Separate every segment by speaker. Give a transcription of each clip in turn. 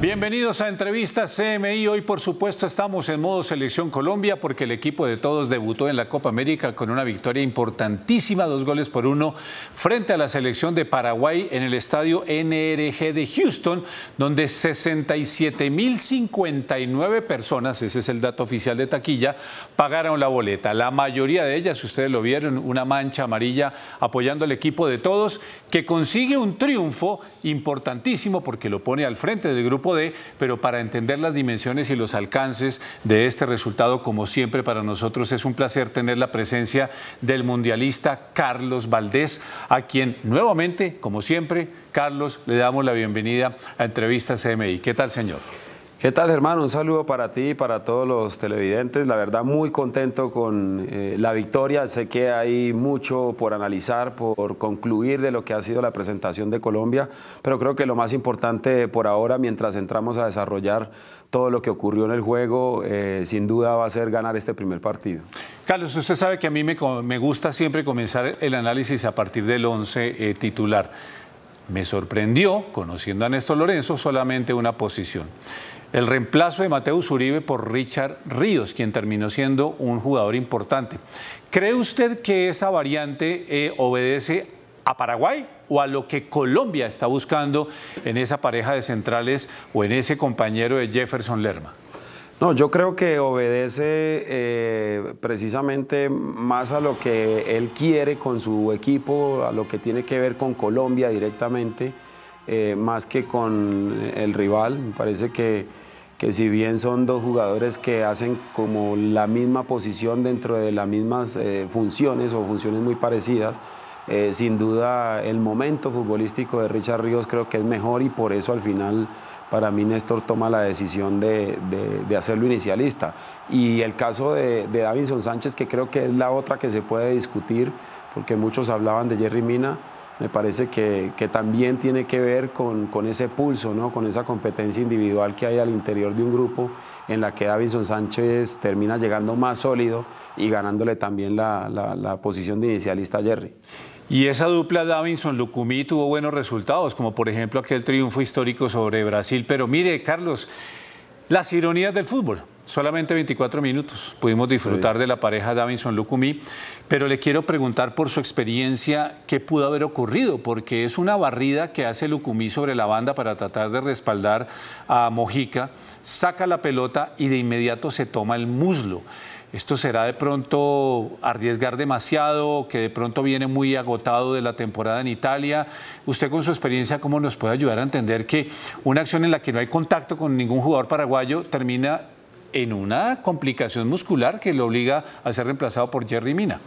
Speaker 1: Bienvenidos a Entrevistas CMI. Hoy, por supuesto, estamos en modo Selección Colombia porque el equipo de todos debutó en la Copa América con una victoria importantísima, dos goles por uno, frente a la selección de Paraguay en el estadio NRG de Houston, donde 67.059 personas, ese es el dato oficial de taquilla, pagaron la boleta. La mayoría de ellas, ustedes lo vieron, una mancha amarilla apoyando al equipo de todos, que consigue un triunfo importantísimo porque lo pone al frente del grupo de, pero para entender las dimensiones y los alcances de este resultado, como siempre para nosotros es un placer tener la presencia del mundialista Carlos Valdés, a quien nuevamente, como siempre, Carlos, le damos la bienvenida a Entrevista CMI. ¿Qué tal, señor?
Speaker 2: ¿Qué tal, hermano? Un saludo para ti y para todos los televidentes. La verdad, muy contento con eh, la victoria. Sé que hay mucho por analizar, por concluir de lo que ha sido la presentación de Colombia, pero creo que lo más importante por ahora, mientras entramos a desarrollar todo lo que ocurrió en el juego, eh, sin duda va a ser ganar este primer partido.
Speaker 1: Carlos, usted sabe que a mí me, gusta siempre comenzar el análisis a partir del 11 eh, titular. Me sorprendió, conociendo a Néstor Lorenzo, solamente una posición el reemplazo de Mateo Uribe por Richard Ríos, quien terminó siendo un jugador importante. ¿Cree usted que esa variante eh, obedece a Paraguay o a lo que Colombia está buscando en esa pareja de centrales o en ese compañero de Jefferson Lerma?
Speaker 2: No, yo creo que obedece eh, precisamente más a lo que él quiere con su equipo, a lo que tiene que ver con Colombia directamente. Eh, más que con eh, el rival. Me parece que, si bien son dos jugadores que hacen como la misma posición dentro de las mismas eh, funciones o funciones muy parecidas, sin duda el momento futbolístico de Richard Ríos creo que es mejor y por eso al final para mí Néstor toma la decisión de, hacerlo inicialista. Y el caso de, de Davinson Sánchez, que creo que es la otra que se puede discutir, porque muchos hablaban de Jerry Mina, me parece que, también tiene que ver con, ese pulso, ¿no? con esa competencia individual que hay al interior de un grupo en la que Davinson Sánchez termina llegando más sólido y ganándole también la, la posición de inicialista
Speaker 1: a Jerry. Y esa dupla Davinson-Lucumí tuvo buenos resultados, como por ejemplo aquel triunfo histórico sobre Brasil. Pero mire, Carlos, las ironías del fútbol solamente 24 minutos pudimos disfrutar de la pareja Davinson Lucumí, pero le quiero preguntar por su experiencia qué pudo haber ocurrido, porque es una barrida que hace Lucumí sobre la banda para tratar de respaldar a Mojica, saca la pelota y de inmediato se toma el muslo. ¿Esto será de pronto arriesgar demasiado, que de pronto viene muy agotado de la temporada en Italia? Usted con su experiencia, ¿cómo nos puede ayudar a entender que una acción en la que no hay contacto con ningún jugador paraguayo termina en una complicación muscular que lo obliga a ser reemplazado por Jerry Mina.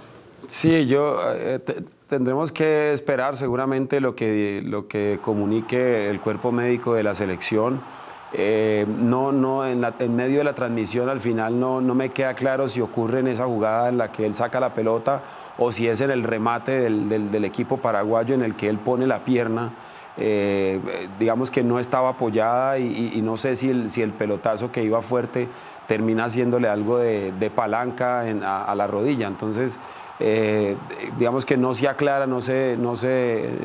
Speaker 1: Sí, yo
Speaker 2: eh, tendremos que esperar seguramente lo que, lo que comunique el cuerpo médico de la selección. Eh, no, no, en, medio de la transmisión al final no, me queda claro si ocurre en esa jugada en la que él saca la pelota o si es en el remate del equipo paraguayo en el que él pone la pierna eh, digamos que no estaba apoyada y, no sé si el, si el, pelotazo que iba fuerte termina haciéndole algo de, palanca a, la rodilla. Entonces, eh, digamos que no se aclara, no se, no se, eh,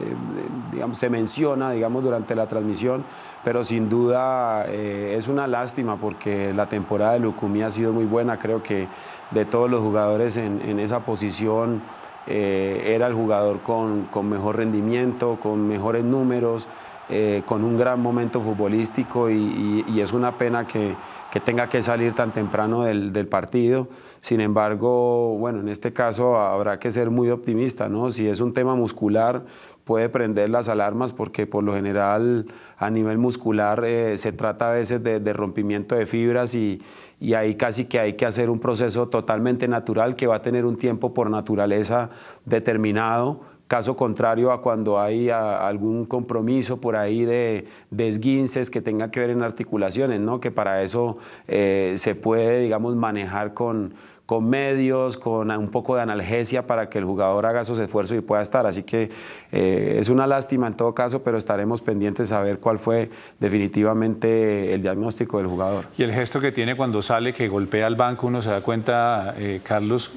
Speaker 2: se menciona digamos, durante la transmisión, pero sin duda es una lástima porque la temporada de Lucumí ha sido muy buena, creo que de todos los jugadores en esa posición eh, era el jugador con, con mejor rendimiento, con mejores números, eh, con un gran momento futbolístico y, es una pena que, que, tenga que salir tan temprano del, del, partido. Sin embargo, bueno, en este caso habrá que ser muy optimista, ¿no? Si es un tema muscular, puede prender las alarmas porque por lo general a nivel muscular eh, se trata a veces de, de rompimiento de fibras y, y ahí casi que hay que hacer un proceso totalmente natural que va a tener un tiempo por naturaleza determinado Caso contrario a cuando hay ah, algún compromiso por ahí de, desguinces que tenga que ver en articulaciones, ¿no? que para eso eh, se puede, digamos, manejar con, con medios, con un poco de analgesia para que el jugador haga sus esfuerzos y pueda estar. Así que eh, es una lástima en todo caso, pero estaremos pendientes a ver cuál fue definitivamente el diagnóstico del jugador.
Speaker 1: Y el gesto que tiene cuando sale, que golpea al banco, uno se da cuenta, eh, Carlos,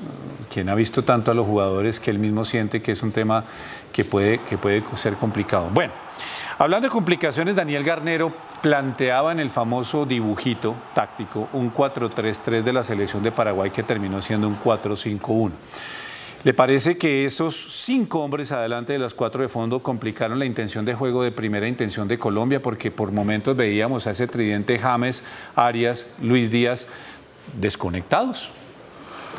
Speaker 1: quien ha visto tanto a los jugadores, que él mismo siente que es un tema que puede, que puede ser complicado. Bueno. Hablando de complicaciones, Daniel Garnero planteaba en el famoso dibujito táctico un 4-3-3 de la selección de Paraguay que terminó siendo un 4-5-1. ¿Le parece que esos cinco hombres adelante de las cuatro de fondo complicaron la intención de juego de primera intención de Colombia? Porque por momentos veíamos a ese tridente James, Arias, Luis Díaz desconectados.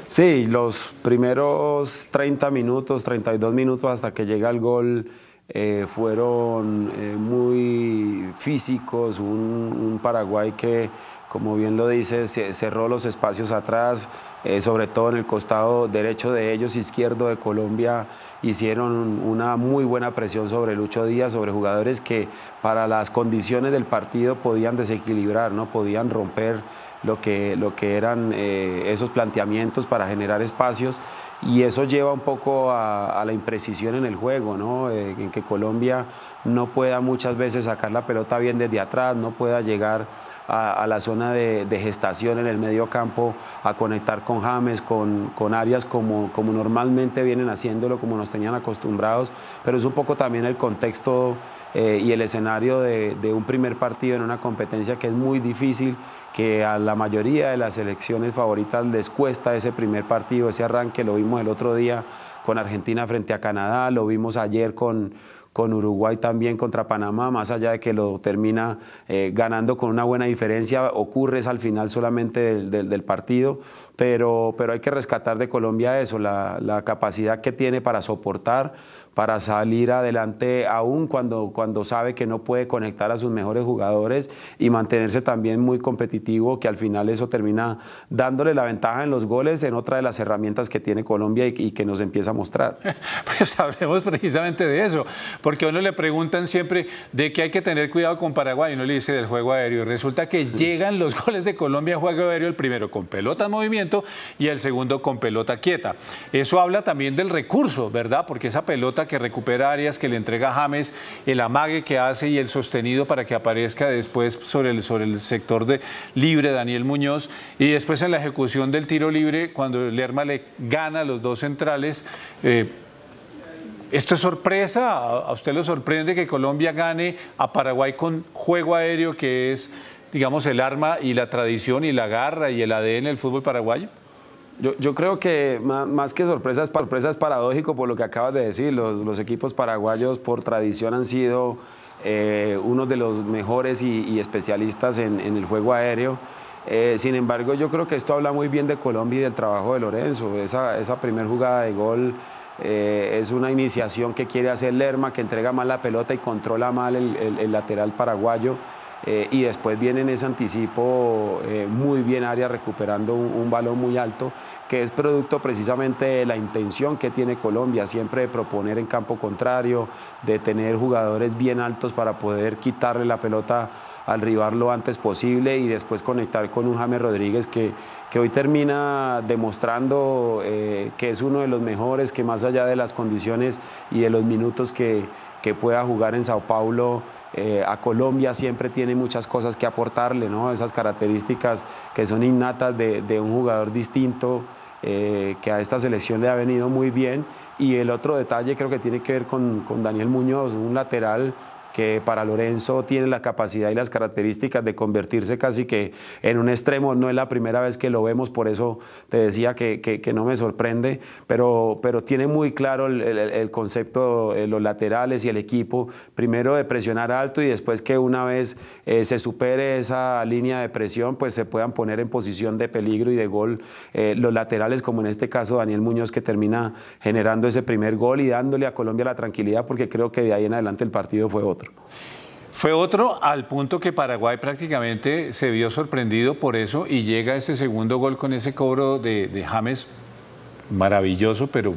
Speaker 2: Sí, los primeros
Speaker 1: 30 minutos,
Speaker 2: 32 minutos hasta que llega el gol eh, fueron eh, muy físicos, un, un Paraguay que, como bien lo dice, cerró los espacios atrás, eh, sobre todo en el costado derecho de ellos, izquierdo de Colombia, hicieron una muy buena presión sobre Lucho Díaz, sobre jugadores que para las condiciones del partido podían desequilibrar, ¿no? podían romper lo que, lo que eran eh, esos planteamientos para generar espacios y eso lleva un poco a, la imprecisión en el juego, ¿no? Eh, en que Colombia no pueda muchas veces sacar la pelota bien desde atrás, no pueda llegar a, la zona de, gestación en el medio campo, a conectar con James, con, con áreas como, como normalmente vienen haciéndolo, como nos tenían acostumbrados, pero es un poco también el contexto eh, y el escenario de, de, un primer partido en una competencia que es muy difícil, que a la mayoría de las elecciones favoritas les cuesta ese primer partido, ese arranque, lo vimos el otro día con Argentina frente a Canadá, lo vimos ayer con con Uruguay también contra Panamá, más allá de que lo termina eh, ganando con una buena diferencia, ocurre es al final solamente del, partido, pero, pero hay que rescatar de Colombia eso, la capacidad que tiene para soportar para salir adelante aún cuando, cuando sabe que no puede conectar a sus mejores jugadores y mantenerse también muy competitivo, que al final eso termina dándole la ventaja en los goles, en otra de las herramientas que tiene Colombia y, que nos empieza a mostrar.
Speaker 1: Pues hablemos precisamente de eso, porque a uno le preguntan siempre de que hay que tener cuidado con Paraguay, y uno le dice del juego aéreo. Resulta que llegan los goles de Colombia a juego aéreo, el primero con pelota en movimiento y el segundo con pelota quieta. Eso habla también del recurso, ¿verdad? Porque esa pelota que recupera áreas, que le entrega James, el amague que hace y el sostenido para que aparezca después sobre el, sobre el sector de libre Daniel Muñoz. Y después en la ejecución del tiro libre, cuando Lerma le gana a los dos centrales. Eh, ¿Esto es sorpresa? ¿A usted lo sorprende que Colombia gane a Paraguay con juego aéreo, que es, digamos, el arma y la tradición y la garra y el ADN del fútbol paraguayo?
Speaker 2: Yo, creo que más, que sorpresa es paradójico por lo que acabas de decir. Los, equipos paraguayos por tradición han sido eh, uno de los mejores y, especialistas en, el juego aéreo. Eh, sin embargo, yo creo que esto habla muy bien de Colombia y del trabajo de Lorenzo. Esa, esa primera jugada de gol eh, es una iniciación que quiere hacer Lerma, que entrega mal la pelota y controla mal el lateral paraguayo. Eh, y después viene en ese anticipo eh, muy bien área recuperando un, balón muy alto que es producto precisamente de la intención que tiene Colombia siempre de proponer en campo contrario, de tener jugadores bien altos para poder quitarle la pelota al rival lo antes posible y después conectar con un James Rodríguez que, hoy termina demostrando eh, que es uno de los mejores, que más allá de las condiciones y de los minutos que, que pueda jugar en Sao Paulo, eh, a Colombia siempre tiene muchas cosas que aportarle, ¿no? esas características que son innatas de, un jugador distinto, eh, que a esta selección le ha venido muy bien. Y el otro detalle creo que tiene que ver con, con Daniel Muñoz, un lateral que para Lorenzo tiene la capacidad y las características de convertirse casi que en un extremo. No es la primera vez que lo vemos, por eso te decía que, no me sorprende, pero, pero tiene muy claro el, concepto, los laterales y el equipo, primero de presionar alto y después que una vez eh, se supere esa línea de presión, pues se puedan poner en posición de peligro y de gol eh, los laterales, como en este caso Daniel Muñoz, que termina generando ese primer gol y dándole a Colombia la tranquilidad, porque creo que de ahí en adelante el partido fue otro.
Speaker 1: Fue otro al punto que Paraguay prácticamente se vio sorprendido por eso y llega ese segundo gol con ese cobro de, James maravilloso, pero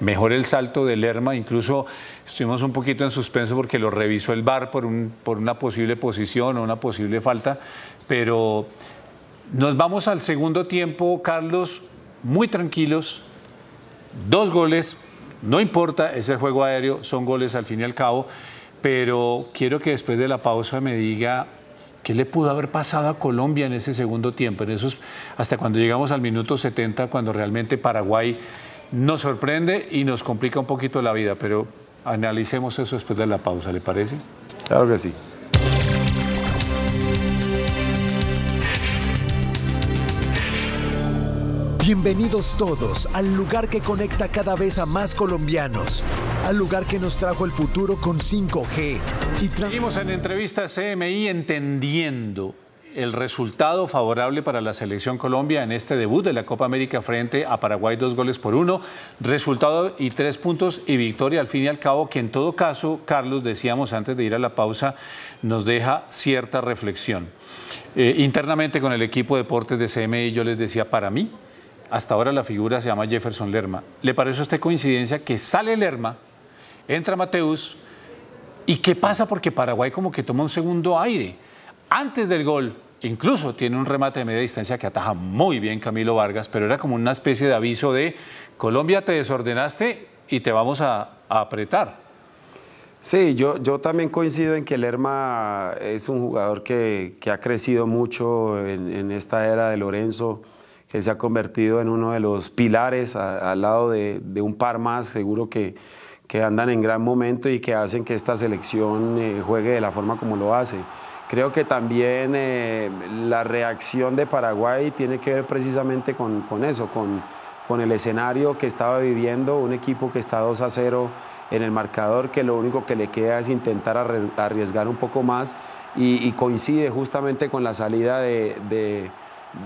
Speaker 1: mejor el salto de Lerma. Incluso estuvimos un poquito en suspenso porque lo revisó el VAR por, por una posible posición o una posible falta. Pero nos vamos al segundo tiempo, Carlos, muy tranquilos. Dos goles, no importa, es el juego aéreo, son goles al fin y al cabo pero quiero que después de la pausa me diga ¿Qué le pudo haber pasado a Colombia en ese segundo tiempo? En esos, hasta cuando llegamos al minuto 70, cuando realmente Paraguay nos sorprende y nos complica un poquito la vida. Pero analicemos eso después de la pausa, ¿le parece? Claro que sí. Bienvenidos todos al lugar que conecta cada vez a más colombianos, al lugar que nos trajo el futuro con 5G. Y Seguimos en entrevista CMI entendiendo el resultado favorable para la selección Colombia en este debut de la Copa América frente a Paraguay, dos goles por uno, resultado y tres puntos y victoria al fin y al cabo, que en todo caso, Carlos, decíamos antes de ir a la pausa, nos deja cierta reflexión. Eh, internamente con el equipo de deportes de CMI yo les decía, para mí hasta ahora la figura se llama Jefferson Lerma. ¿Le parece a usted coincidencia que sale Lerma, entra Mateus y qué pasa? Porque Paraguay como que toma un segundo aire. Antes del gol, incluso tiene un remate de media distancia que ataja muy bien Camilo Vargas, pero era como una especie de aviso de Colombia te desordenaste y te vamos a, apretar.
Speaker 2: Sí, yo, yo también coincido en que Lerma es un jugador que, ha crecido mucho en esta era de Lorenzo que se ha convertido en uno de los pilares al lado de, un par más, seguro que, que, andan en gran momento y que hacen que esta selección eh, juegue de la forma como lo hace. Creo que también eh, la reacción de Paraguay tiene que ver precisamente con, eso, con, con el escenario que estaba viviendo, un equipo que está 2 a 0 en el marcador, que lo único que le queda es intentar arriesgar un poco más y, coincide justamente con la salida de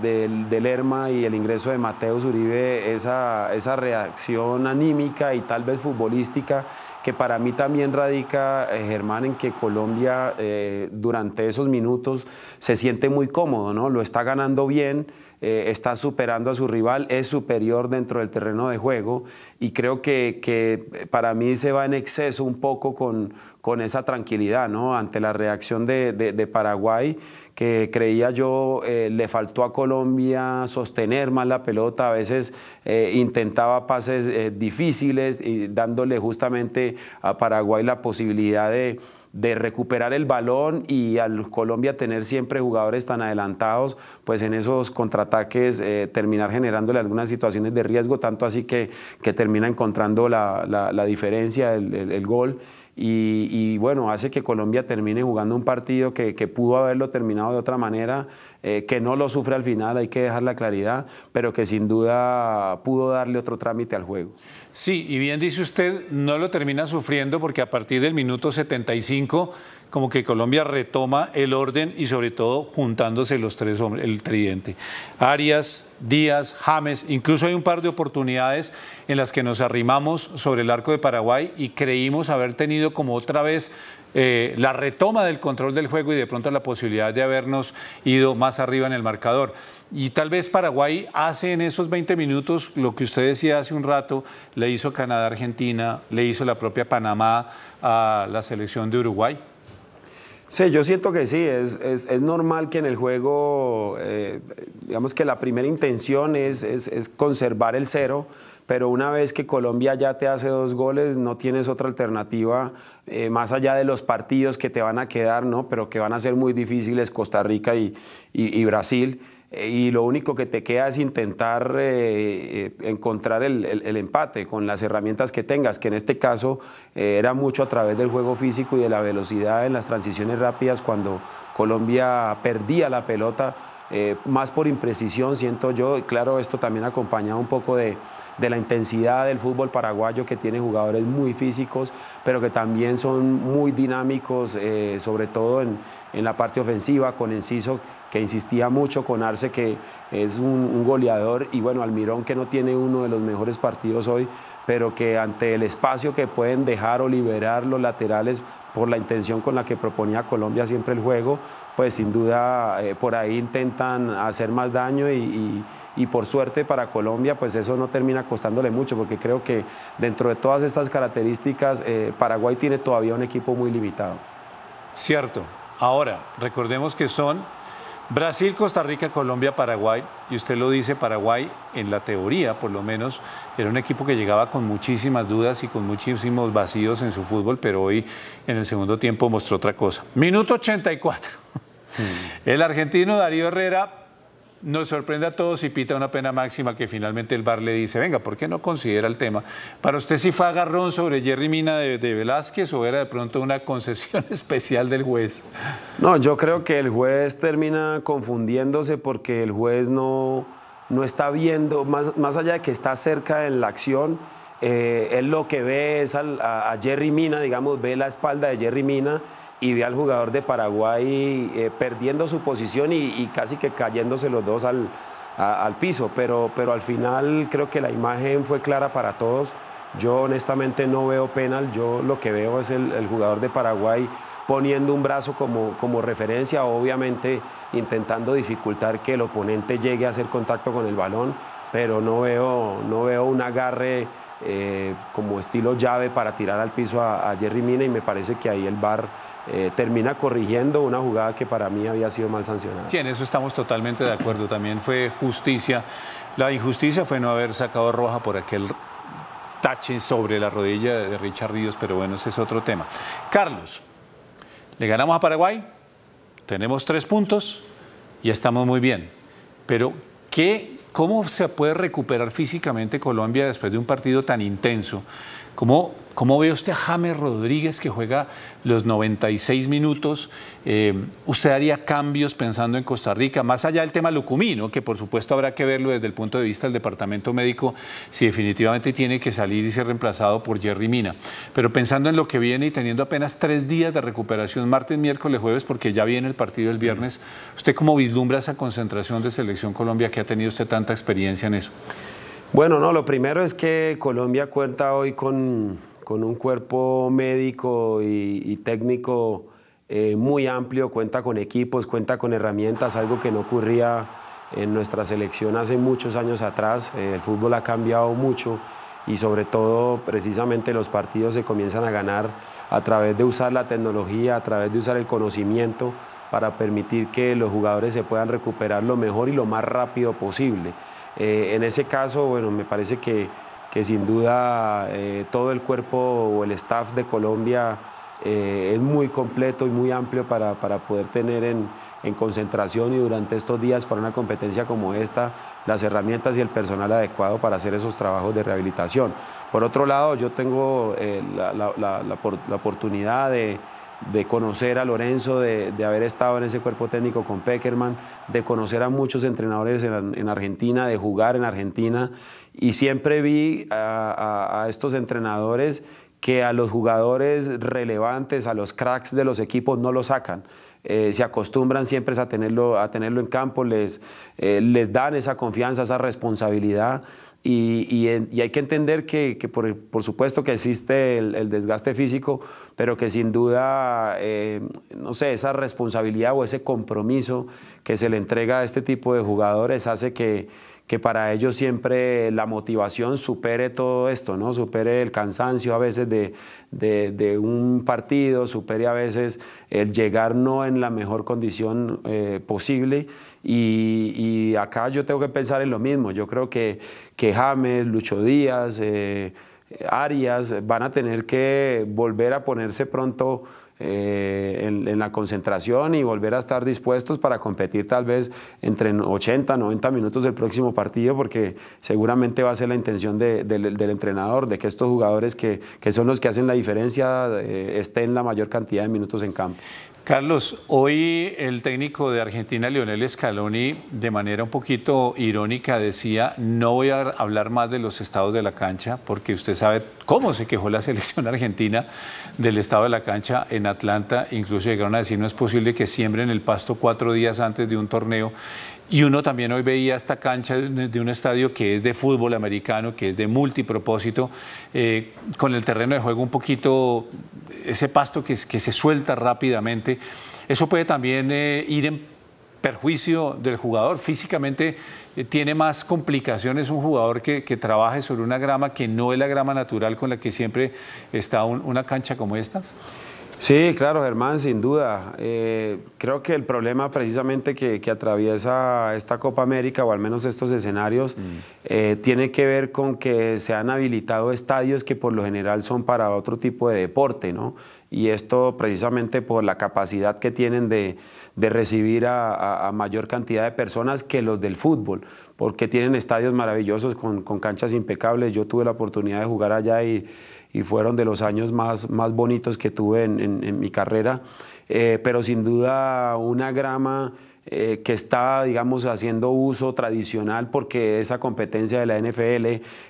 Speaker 2: del, del ERMA y el ingreso de Mateo Uribe, esa, reacción anímica y tal vez futbolística que para mí también radica, eh, Germán, en que Colombia eh, durante esos minutos se siente muy cómodo, ¿no? Lo está ganando bien eh, está superando a su rival, es superior dentro del terreno de juego y creo que, para mí se va en exceso un poco con, con esa tranquilidad ¿no? ante la reacción de, Paraguay, que creía yo eh, le faltó a Colombia sostener más la pelota, a veces eh, intentaba pases difíciles, y dándole justamente a Paraguay la posibilidad de de recuperar el balón y al Colombia tener siempre jugadores tan adelantados, pues en esos contraataques eh, terminar generándole algunas situaciones de riesgo, tanto así que, que termina encontrando la, diferencia, el gol y, bueno, hace que Colombia termine jugando un partido que, pudo haberlo terminado de otra manera, eh, que no lo sufre al final, hay que dejar la claridad,
Speaker 1: pero que sin duda pudo darle otro trámite al juego. Sí, y bien dice usted, no lo termina sufriendo porque a partir del minuto 75 como que Colombia retoma el orden y sobre todo juntándose los tres hombres, el tridente. Arias, Díaz, James, incluso hay un par de oportunidades en las que nos arrimamos sobre el arco de Paraguay y creímos haber tenido como otra vez eh, la retoma del control del juego y de pronto la posibilidad de habernos ido más arriba en el marcador. Y tal vez Paraguay hace en esos 20 minutos lo que usted decía hace un rato, le hizo Canadá-Argentina, le hizo la propia Panamá a la selección de Uruguay. Sí, yo siento que
Speaker 2: sí, es, normal que en el juego, eh, digamos que la primera intención es, conservar el cero, pero una vez que Colombia ya te hace dos goles, no tienes otra alternativa, eh, más allá de los partidos que te van a quedar, ¿no? pero que van a ser muy difíciles Costa Rica y, y Brasil. Eh, y lo único que te queda es intentar eh, eh, encontrar el, empate con las herramientas que tengas, que en este caso era mucho a través del juego físico y de la velocidad en las transiciones rápidas cuando Colombia perdía la pelota, más por imprecisión siento yo, y claro, esto también acompañado un poco de, la intensidad del fútbol paraguayo que tiene jugadores muy físicos, pero que también son muy dinámicos, sobre todo en, en la parte ofensiva, con Enciso que insistía mucho con Arce, que es un, goleador, y bueno, Almirón, que no tiene uno de los mejores partidos hoy, pero que ante el espacio que pueden dejar o liberar los laterales por la intención con la que proponía Colombia siempre el juego, pues sin duda eh, por ahí intentan hacer más daño y, por suerte para Colombia, pues eso no termina costándole mucho, porque creo que dentro de todas estas características, eh, Paraguay tiene todavía un equipo muy limitado.
Speaker 1: Cierto. Ahora, recordemos que son Brasil, Costa Rica, Colombia, Paraguay, y usted lo dice, Paraguay en la teoría por lo menos era un equipo que llegaba con muchísimas dudas y con muchísimos vacíos en su fútbol, pero hoy en el segundo tiempo mostró otra cosa. Minuto 84. Mm. El argentino Darío Herrera nos sorprende a todos si pita una pena máxima que finalmente el bar le dice, venga, ¿por qué no considera el tema? Para usted si ¿sí fue agarrón sobre Jerry Mina de, Velázquez o era de pronto una concesión especial del juez. No,
Speaker 2: yo creo que el juez termina confundiéndose porque el juez no, no está viendo, más, allá de que está cerca en la acción, eh, él lo que ve es a, a Jerry Mina, digamos, ve la espalda de Jerry Mina y ve al jugador de Paraguay eh, perdiendo su posición y, casi que cayéndose los dos al, al piso. Pero, pero al final creo que la imagen fue clara para todos. Yo honestamente no veo penal, yo lo que veo es el, jugador de Paraguay poniendo un brazo como, como, referencia, obviamente intentando dificultar que el oponente llegue a hacer contacto con el balón, pero no veo, no veo un agarre eh, como estilo llave para tirar al piso a, Jerry Mina y me parece que ahí el VAR eh, termina corrigiendo una jugada que para mí había sido mal sancionada.
Speaker 1: Sí, en eso estamos totalmente de acuerdo. También fue justicia. La injusticia fue no haber sacado roja por aquel tache sobre la rodilla de Richard Ríos, pero bueno, ese es otro tema. Carlos, le ganamos a Paraguay, tenemos tres puntos y estamos muy bien. Pero, ¿qué ¿Cómo se puede recuperar físicamente Colombia después de un partido tan intenso? ¿Cómo, ve usted a James Rodríguez que juega los 96 minutos? Eh, ¿Usted haría cambios pensando en Costa Rica? Más allá del tema Lucumino, que por supuesto habrá que verlo desde el punto de vista del departamento médico, si definitivamente tiene que salir y ser reemplazado por Jerry Mina. Pero pensando en lo que viene y teniendo apenas tres días de recuperación, martes, miércoles, jueves, porque ya viene el partido el viernes, ¿usted cómo vislumbra esa concentración de Selección Colombia que ha tenido usted tanta experiencia en eso?
Speaker 2: Bueno, no, lo primero es que Colombia cuenta hoy con, un cuerpo médico y, técnico eh, muy amplio, cuenta con equipos, cuenta con herramientas, algo que no ocurría en nuestra selección hace muchos años atrás. Eh, el fútbol ha cambiado mucho y sobre todo precisamente los partidos se comienzan a ganar a través de usar la tecnología, a través de usar el conocimiento para permitir que los jugadores se puedan recuperar lo mejor y lo más rápido posible. Eh, en ese caso, bueno, me parece que, sin duda eh, todo el cuerpo o el staff de Colombia eh, es muy completo y muy amplio para, poder tener en, concentración y durante estos días para una competencia como esta las herramientas y el personal adecuado para hacer esos trabajos de rehabilitación. Por otro lado, yo tengo la oportunidad de de conocer a Lorenzo, de, haber estado en ese cuerpo técnico con Peckerman, de conocer a muchos entrenadores en, Argentina, de jugar en Argentina. Y siempre vi a, estos entrenadores que a los jugadores relevantes, a los cracks de los equipos no los sacan. Eh, se acostumbran siempre a tenerlo, a tenerlo en campo, les, eh, les dan esa confianza, esa responsabilidad. Y, hay que entender que, por, supuesto que existe el, desgaste físico, pero que sin duda, eh, no sé, esa responsabilidad o ese compromiso que se le entrega a este tipo de jugadores hace que, que para ellos siempre la motivación supere todo esto, ¿no? Supere el cansancio a veces de, un partido, supere a veces el llegar no en la mejor condición eh, posible. Y, acá yo tengo que pensar en lo mismo. Yo creo que, que James, Lucho Díaz, eh, Arias van a tener que volver a ponerse pronto eh, en, la concentración y volver a estar dispuestos para competir tal vez entre 80, 90 minutos del próximo partido, porque seguramente va a ser la intención del, entrenador, de que estos jugadores que, que son los que hacen la diferencia eh, estén la mayor cantidad de minutos en campo.
Speaker 1: Carlos, hoy el técnico de Argentina, Lionel Scaloni, de manera un poquito irónica decía, no voy a hablar más de los estados de la cancha, porque usted sabe cómo se quejó la selección argentina del estado de la cancha en Atlanta, incluso llegaron a decir, no es posible que siembren el pasto cuatro días antes de un torneo. Y uno también hoy veía esta cancha de un estadio que es de fútbol americano, que es de multipropósito, eh, con el terreno de juego un poquito, ese pasto que, que se suelta rápidamente. Eso puede también eh, ir en perjuicio del jugador. Físicamente eh, tiene más complicaciones un jugador que, trabaje sobre una grama que no es la grama natural con la que siempre está una cancha como estas. Sí, claro, Germán, sin duda. Eh, creo
Speaker 2: que el problema precisamente que, atraviesa esta Copa América, o al menos estos escenarios, mm. eh, tiene que ver con que se han habilitado estadios que por lo general son para otro tipo de deporte, ¿no? Y esto precisamente por la capacidad que tienen de, recibir a mayor cantidad de personas que los del fútbol porque tienen estadios maravillosos con, canchas impecables. Yo tuve la oportunidad de jugar allá y, fueron de los años más, más bonitos que tuve en, mi carrera. Eh, pero sin duda una grama... Eh, que está, digamos, haciendo uso tradicional porque esa competencia de la NFL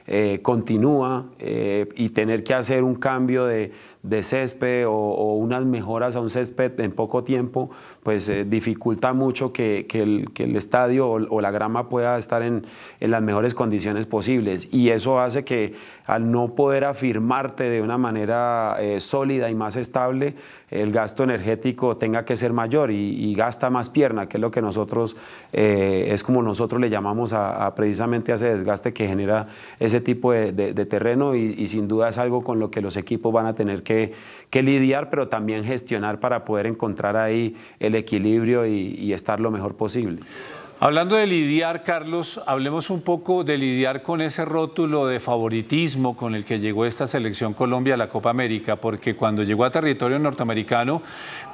Speaker 2: eh, continúa y tener que hacer un cambio de, de césped o, unas mejoras a un césped en poco tiempo, pues eh, dificulta mucho que, que, el, que el, estadio o, la grama pueda estar en, en las mejores condiciones posibles. Y eso hace que al no poder afirmarte de una manera eh, sólida y más estable, el gasto energético tenga que ser mayor y, gasta más pierna, que es lo que nosotros, eh, es como nosotros le llamamos a, precisamente a ese desgaste que genera ese tipo de, terreno y, y sin duda es algo con lo que los equipos van a tener que que, lidiar, pero también gestionar para poder encontrar ahí el equilibrio
Speaker 1: y, estar lo mejor posible. Hablando de lidiar, Carlos, hablemos un poco de lidiar con ese rótulo de favoritismo con el que llegó esta selección Colombia a la Copa América, porque cuando llegó a territorio norteamericano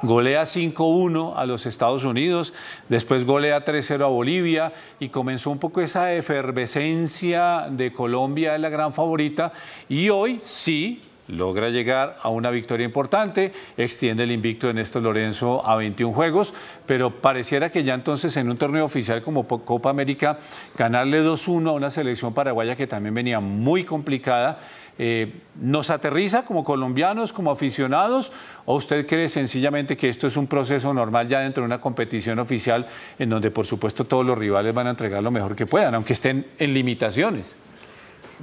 Speaker 1: golea 5-1 a los Estados Unidos, después golea 3-0 a Bolivia y comenzó un poco esa efervescencia de Colombia es la gran favorita y hoy sí logra llegar a una victoria importante, extiende el invicto de Néstor Lorenzo a 21 juegos, pero pareciera que ya entonces en un torneo oficial como Copa América, ganarle 2-1 a una selección paraguaya que también venía muy complicada, eh, ¿nos aterriza como colombianos, como aficionados? ¿O usted cree sencillamente que esto es un proceso normal ya dentro de una competición oficial en donde por supuesto todos los rivales van a entregar lo mejor que puedan, aunque estén en limitaciones?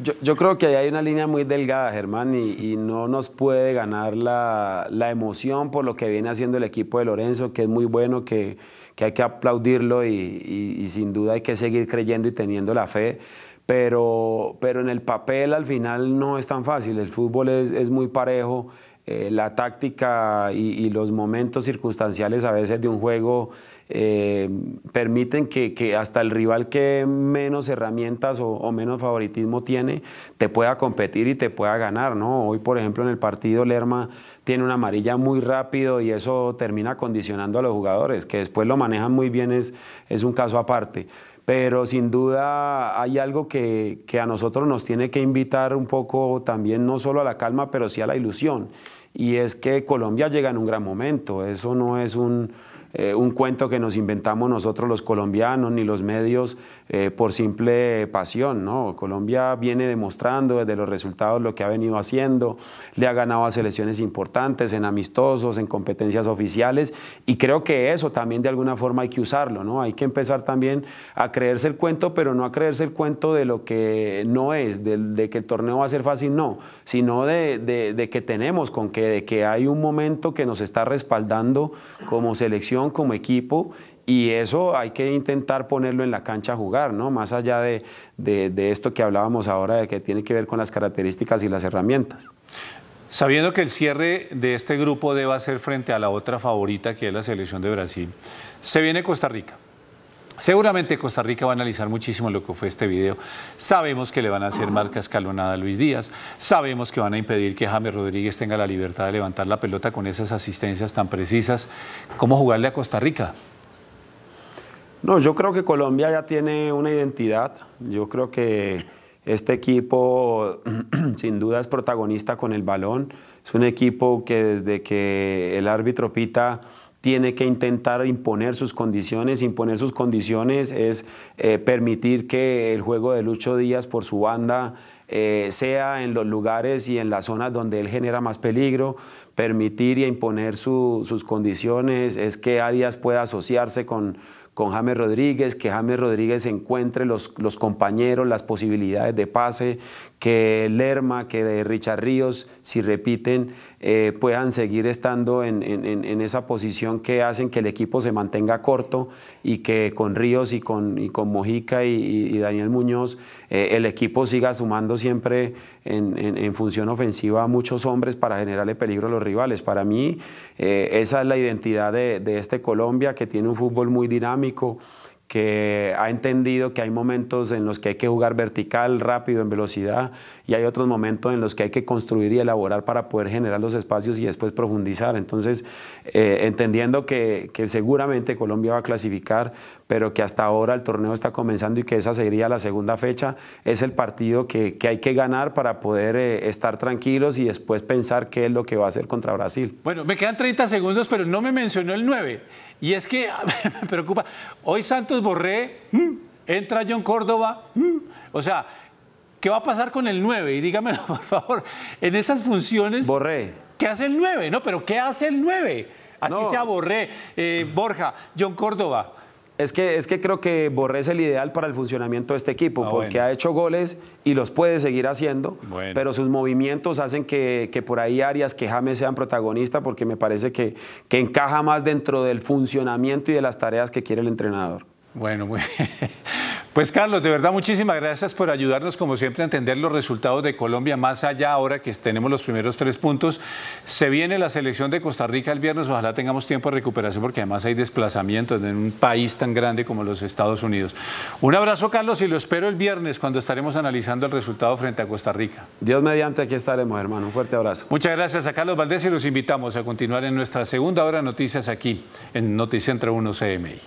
Speaker 2: Yo, yo, creo que hay una línea muy delgada, Germán, y, no nos puede ganar la, la, emoción por lo que viene haciendo el equipo de Lorenzo, que es muy bueno, que, que hay que aplaudirlo y, y, sin duda hay que seguir creyendo y teniendo la fe. Pero, pero en el papel al final no es tan fácil, el fútbol es, es muy parejo. Eh, la táctica y, los momentos circunstanciales a veces de un juego eh, permiten que, hasta el rival que menos herramientas o, menos favoritismo tiene te pueda competir y te pueda ganar. Hoy, por ejemplo, en el partido Lerma tiene una amarilla muy rápido y eso termina condicionando a los jugadores, que después lo manejan muy bien es un caso aparte pero sin duda hay algo que, que, a nosotros nos tiene que invitar un poco también, no solo a la calma, pero sí a la ilusión. Y es que Colombia llega en un gran momento, eso no es un, eh, un cuento que nos inventamos nosotros los colombianos ni los medios eh, por simple pasión. ¿no? Colombia viene demostrando desde los resultados lo que ha venido haciendo, le ha ganado a selecciones importantes, en amistosos, en competencias oficiales y creo que eso también de alguna forma hay que usarlo. ¿no? Hay que empezar también a creerse el cuento, pero no a creerse el cuento de lo que no es, de, de que el torneo va a ser fácil, no, sino de, de, de que tenemos con que, de que hay un momento que nos está respaldando como selección como equipo y eso hay que intentar ponerlo en la cancha a jugar, ¿no? Más allá de, de, esto que hablábamos ahora, de que tiene que ver con las características y las herramientas.
Speaker 1: Sabiendo que el cierre de este grupo deba ser frente a la otra favorita, que es la selección de Brasil, se viene Costa Rica. Seguramente Costa Rica va a analizar muchísimo lo que fue este video. Sabemos que le van a hacer marca escalonada a Luis Díaz. Sabemos que van a impedir que James Rodríguez tenga la libertad de levantar la pelota con esas asistencias tan precisas. ¿Cómo jugarle a Costa Rica?
Speaker 2: No, yo creo que Colombia ya tiene una identidad. Yo creo que este equipo sin duda es protagonista con el balón. Es un equipo que desde que el árbitro pita tiene que intentar imponer sus condiciones. Imponer sus condiciones es eh, permitir que el juego de Lucho Díaz por su banda eh, sea en los lugares y en las zonas donde él genera más peligro, permitir y imponer sus condiciones, es que Arias pueda asociarse con, con James Rodríguez, que James Rodríguez encuentre los, los, compañeros, las posibilidades de pase, que Lerma, que Richard Ríos, si repiten, eh, puedan seguir estando en, esa posición que hacen que el equipo se mantenga corto y que con Ríos y con, Mojica y, Daniel Muñoz eh, el equipo siga sumando siempre en, función ofensiva a muchos hombres para generarle peligro a los rivales. Para mí eh, esa es la identidad de este Colombia que tiene un fútbol muy dinámico que ha entendido que hay momentos en los que hay que jugar vertical, rápido, en velocidad, y hay otros momentos en los que hay que construir y elaborar para poder generar los espacios y después profundizar. Entonces, eh, entendiendo que, que, seguramente Colombia va a clasificar, pero que hasta ahora el torneo está comenzando y que esa sería la segunda fecha, es el partido que, que hay que ganar para poder eh, estar tranquilos y después pensar qué es lo que va a hacer contra Brasil.
Speaker 1: Bueno, me quedan 30 segundos, pero no me mencionó el 9. Y es que me preocupa, hoy Santos Borré, mm, entra John Córdoba, mm. o sea, ¿qué va a pasar con el 9? Y dígamelo, por favor, en esas funciones... Borré. ¿Qué hace el 9? No, pero ¿qué hace el 9? Así sea Borré, eh, Borja,
Speaker 2: John Córdoba. Es que, es que creo que Borré es el ideal para el funcionamiento de este equipo, ah, porque ha hecho goles y los puede seguir haciendo, pero sus movimientos hacen que, por ahí áreas que James sean protagonistas, porque me parece que, que encaja más dentro del funcionamiento y de
Speaker 1: las tareas que quiere el entrenador. Bueno, muy bien. Pues Carlos, de verdad muchísimas gracias por ayudarnos como siempre a entender los resultados de Colombia, más allá ahora que tenemos los primeros tres puntos. Se viene la selección de Costa Rica el viernes, ojalá tengamos tiempo de recuperación porque además hay desplazamientos en un país tan grande como los Estados Unidos. Un abrazo Carlos y lo espero el viernes cuando estaremos analizando el resultado frente a Costa Rica. Dios mediante, aquí estaremos hermano, un fuerte abrazo. Muchas gracias a Carlos Valdés y los invitamos a continuar en nuestra segunda hora de noticias aquí en Noticia 1 CMI.